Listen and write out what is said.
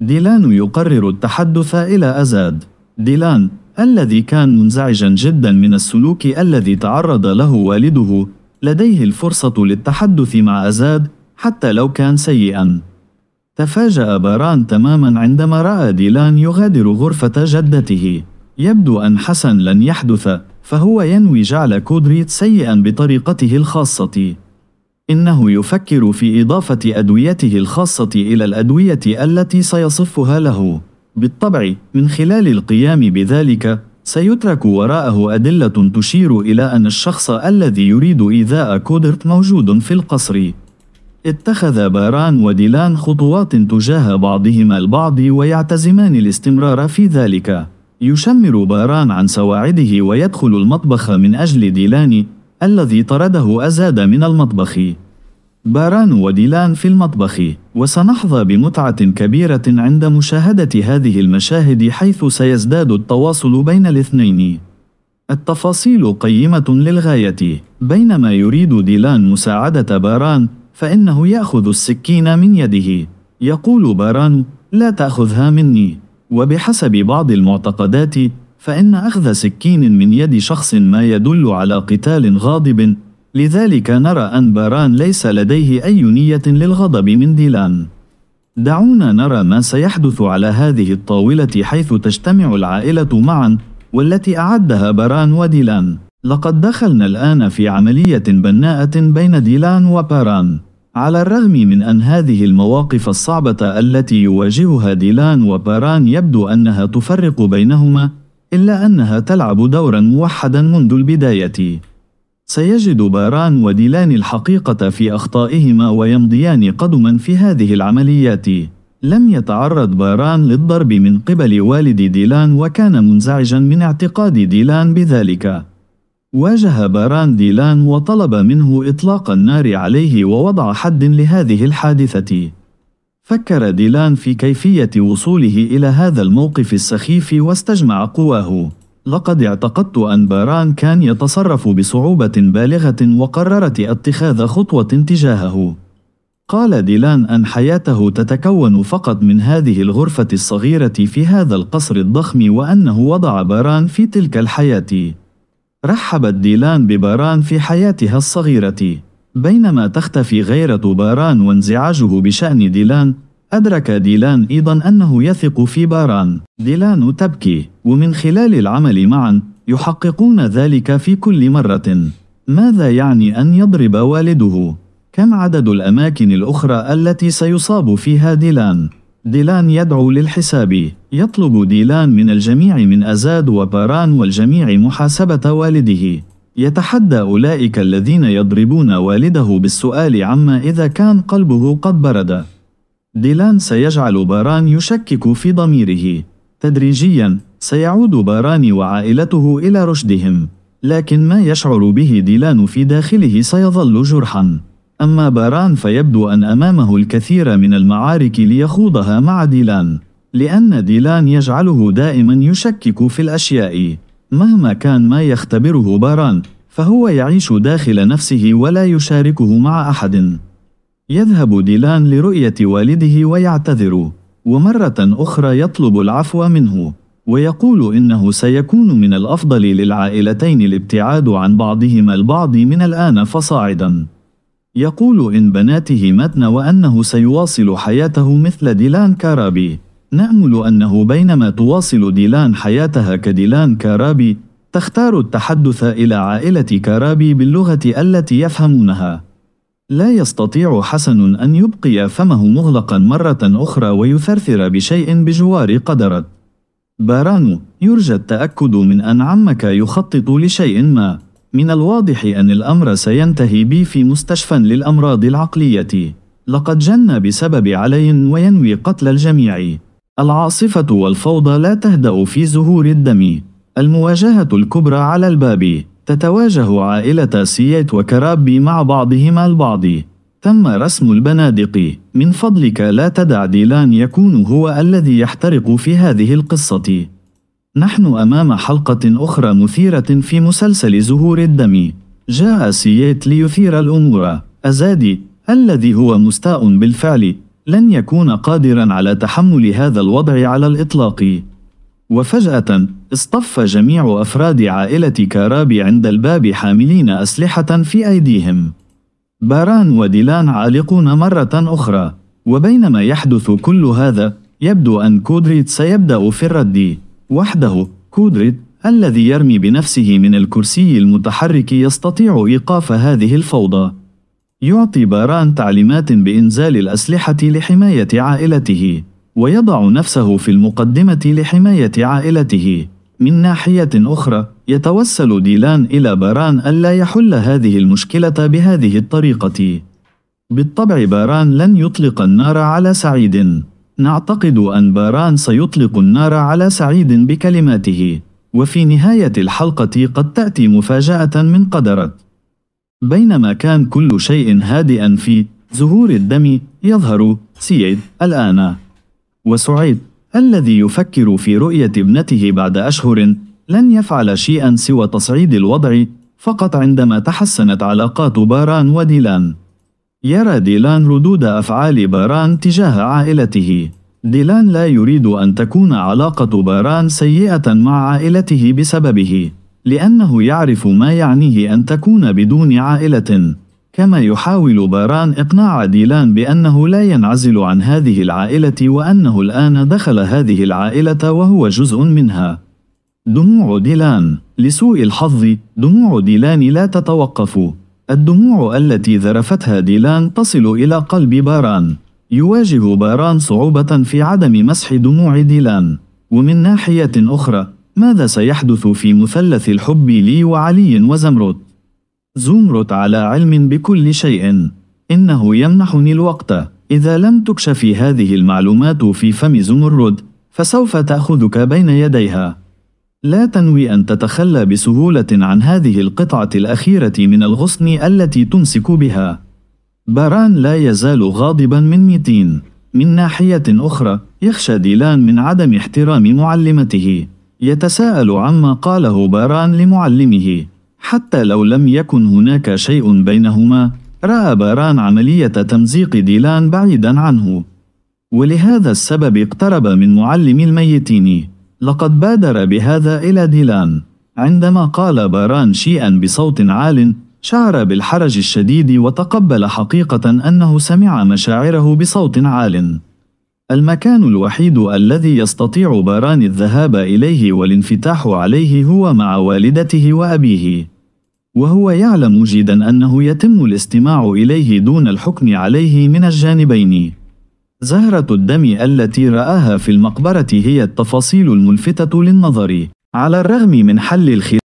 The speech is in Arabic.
ديلان يقرر التحدث إلى أزاد ديلان الذي كان منزعجا جدا من السلوك الذي تعرض له والده لديه الفرصة للتحدث مع أزاد حتى لو كان سيئا تفاجأ باران تماما عندما رأى ديلان يغادر غرفة جدته يبدو أن حسن لن يحدث فهو ينوي جعل كودريت سيئا بطريقته الخاصة إنه يفكر في إضافة أدويته الخاصة إلى الأدوية التي سيصفها له. بالطبع، من خلال القيام بذلك، سيترك وراءه أدلة تشير إلى أن الشخص الذي يريد إيذاء كودرت موجود في القصر. اتخذ باران وديلان خطوات تجاه بعضهما البعض ويعتزمان الاستمرار في ذلك. يشمر باران عن سواعده ويدخل المطبخ من أجل ديلان الذي طرده أزاد من المطبخ باران وديلان في المطبخ وسنحظى بمتعة كبيرة عند مشاهدة هذه المشاهد حيث سيزداد التواصل بين الاثنين التفاصيل قيمة للغاية بينما يريد ديلان مساعدة باران فإنه يأخذ السكين من يده يقول باران لا تأخذها مني وبحسب بعض المعتقدات فإن أخذ سكين من يد شخص ما يدل على قتال غاضب لذلك نرى أن باران ليس لديه أي نية للغضب من ديلان دعونا نرى ما سيحدث على هذه الطاولة حيث تجتمع العائلة معا والتي أعدها باران وديلان لقد دخلنا الآن في عملية بناءة بين ديلان وباران على الرغم من أن هذه المواقف الصعبة التي يواجهها ديلان وباران يبدو أنها تفرق بينهما إلا أنها تلعب دورا موحدا منذ البداية سيجد باران وديلان الحقيقة في أخطائهما ويمضيان قدما في هذه العمليات لم يتعرض باران للضرب من قبل والد ديلان وكان منزعجا من اعتقاد ديلان بذلك واجه باران ديلان وطلب منه إطلاق النار عليه ووضع حد لهذه الحادثة فكر ديلان في كيفية وصوله إلى هذا الموقف السخيف واستجمع قواه. لقد اعتقدت أن باران كان يتصرف بصعوبة بالغة وقررت اتخاذ خطوة تجاهه. قال ديلان أن حياته تتكون فقط من هذه الغرفة الصغيرة في هذا القصر الضخم وأنه وضع باران في تلك الحياة. رحبت ديلان بباران في حياتها الصغيرة. بينما تختفي غيرة باران وانزعاجه بشأن ديلان أدرك ديلان أيضا أنه يثق في باران ديلان تبكي ومن خلال العمل معا يحققون ذلك في كل مرة ماذا يعني أن يضرب والده؟ كم عدد الأماكن الأخرى التي سيصاب فيها ديلان؟ ديلان يدعو للحساب يطلب ديلان من الجميع من أزاد وباران والجميع محاسبة والده يتحدى أولئك الذين يضربون والده بالسؤال عما إذا كان قلبه قد برد. ديلان سيجعل باران يشكك في ضميره. تدريجياً، سيعود باران وعائلته إلى رشدهم. لكن ما يشعر به ديلان في داخله سيظل جرحاً. أما باران فيبدو أن أمامه الكثير من المعارك ليخوضها مع ديلان، لأن ديلان يجعله دائماً يشكك في الأشياء. مهما كان ما يختبره باران فهو يعيش داخل نفسه ولا يشاركه مع أحد يذهب ديلان لرؤية والده ويعتذر ومرة أخرى يطلب العفو منه ويقول إنه سيكون من الأفضل للعائلتين الابتعاد عن بعضهما البعض من الآن فصاعدا يقول إن بناته متن وأنه سيواصل حياته مثل ديلان كارابي نأمل أنه بينما تواصل ديلان حياتها كديلان كارابي تختار التحدث إلى عائلة كارابي باللغة التي يفهمونها لا يستطيع حسن أن يبقي فمه مغلقا مرة أخرى ويثرثر بشيء بجوار قدرت بارانو يرجى التأكد من أن عمك يخطط لشيء ما من الواضح أن الأمر سينتهي بي في مستشفى للأمراض العقلية لقد جن بسبب علي وينوي قتل الجميع العاصفة والفوضى لا تهدأ في زهور الدم المواجهة الكبرى على الباب تتواجه عائلة سيات وكرابي مع بعضهما البعض تم رسم البنادق من فضلك لا تدع ديلان يكون هو الذي يحترق في هذه القصة نحن أمام حلقة أخرى مثيرة في مسلسل زهور الدم جاء سيات ليثير الأمور أزادي الذي هو مستاء بالفعل لن يكون قادرا على تحمل هذا الوضع على الإطلاق وفجأة اصطف جميع أفراد عائلة كارابي عند الباب حاملين أسلحة في أيديهم باران وديلان عالقون مرة أخرى وبينما يحدث كل هذا يبدو أن كودريت سيبدأ في الرد وحده كودريت الذي يرمي بنفسه من الكرسي المتحرك يستطيع إيقاف هذه الفوضى يعطي باران تعليمات بإنزال الأسلحة لحماية عائلته، ويضع نفسه في المقدمة لحماية عائلته. من ناحية أخرى، يتوسل ديلان إلى باران ألا يحل هذه المشكلة بهذه الطريقة. بالطبع باران لن يطلق النار على سعيد. نعتقد أن باران سيطلق النار على سعيد بكلماته. وفي نهاية الحلقة قد تأتي مفاجأة من قدرت. بينما كان كل شيء هادئا في زهور الدم يظهر سيد الآن وسعيد الذي يفكر في رؤية ابنته بعد أشهر لن يفعل شيئا سوى تصعيد الوضع فقط عندما تحسنت علاقات باران وديلان يرى ديلان ردود أفعال باران تجاه عائلته ديلان لا يريد أن تكون علاقة باران سيئة مع عائلته بسببه لأنه يعرف ما يعنيه أن تكون بدون عائلة كما يحاول باران إقناع ديلان بأنه لا ينعزل عن هذه العائلة وأنه الآن دخل هذه العائلة وهو جزء منها دموع ديلان لسوء الحظ دموع ديلان لا تتوقف الدموع التي ذرفتها ديلان تصل إلى قلب باران يواجه باران صعوبة في عدم مسح دموع ديلان ومن ناحية أخرى ماذا سيحدث في مثلث الحب لي وعلي وزمرد؟ زمرد على علم بكل شيء إنه يمنحني الوقت إذا لم تكشف هذه المعلومات في فم زمرد فسوف تأخذك بين يديها لا تنوي أن تتخلى بسهولة عن هذه القطعة الأخيرة من الغصن التي تمسك بها باران لا يزال غاضبا من ميتين من ناحية أخرى يخشى ديلان من عدم احترام معلمته يتساءل عما قاله باران لمعلمه حتى لو لم يكن هناك شيء بينهما رأى باران عملية تمزيق ديلان بعيدا عنه ولهذا السبب اقترب من معلم الميتين لقد بادر بهذا إلى ديلان عندما قال باران شيئا بصوت عال شعر بالحرج الشديد وتقبل حقيقة أنه سمع مشاعره بصوت عال المكان الوحيد الذي يستطيع باران الذهاب إليه والانفتاح عليه هو مع والدته وأبيه وهو يعلم جيدا أنه يتم الاستماع إليه دون الحكم عليه من الجانبين زهرة الدم التي رآها في المقبرة هي التفاصيل الملفتة للنظر على الرغم من حل الخلاف